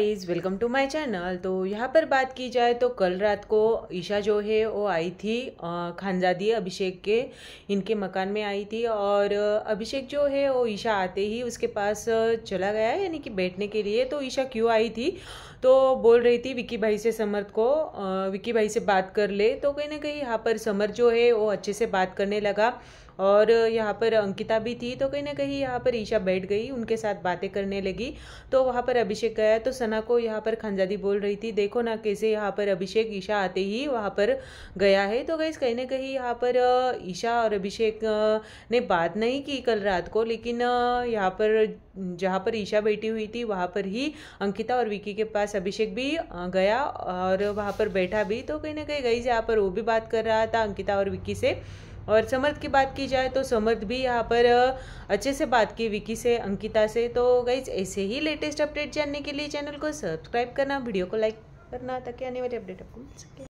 is welcome to my channel तो यहाँ पर बात की जाए तो कल रात को ईशा जो है वो आई थी खानजादी अभिषेक के इनके मकान में आई थी और अभिषेक जो है वो ईशा आते ही उसके पास चला गया यानी कि बैठने के लिए तो ईशा क्यों आई थी तो बोल रही थी विक्की भाई से समर्थ को विक्की भाई से बात कर ले तो कहीं ना कहीं यहाँ पर समर्थ जो है वो अच्छे से बात करने लगा और यहाँ पर अंकिता भी थी तो कहीं ना कहीं यहाँ पर ईशा बैठ गई उनके साथ बातें करने लगी तो वहाँ पर अभिषेक गया तो सना को यहाँ पर खंजादी बोल रही थी देखो ना कैसे यहाँ पर अभिषेक ईशा आते ही वहाँ पर गया है तो गई कहीं ना कहीं यहाँ पर ईशा और अभिषेक ने बात नहीं की कल रात को लेकिन यहाँ पर जहाँ पर ईशा बैठी हुई थी वहाँ पर ही अंकिता और विकी के पास अभिषेक भी गया और वहाँ पर बैठा भी तो कहीं ना कहीं गई यहाँ पर वो भी बात कर रहा था अंकिता और विक्की से और समर्थ की बात की जाए तो समर्थ भी यहाँ पर अच्छे से बात की विकी से अंकिता से तो गाइज ऐसे ही लेटेस्ट अपडेट जानने के लिए चैनल को सब्सक्राइब करना वीडियो को लाइक करना ताकि आने वाले अपडेट आपको मिल सके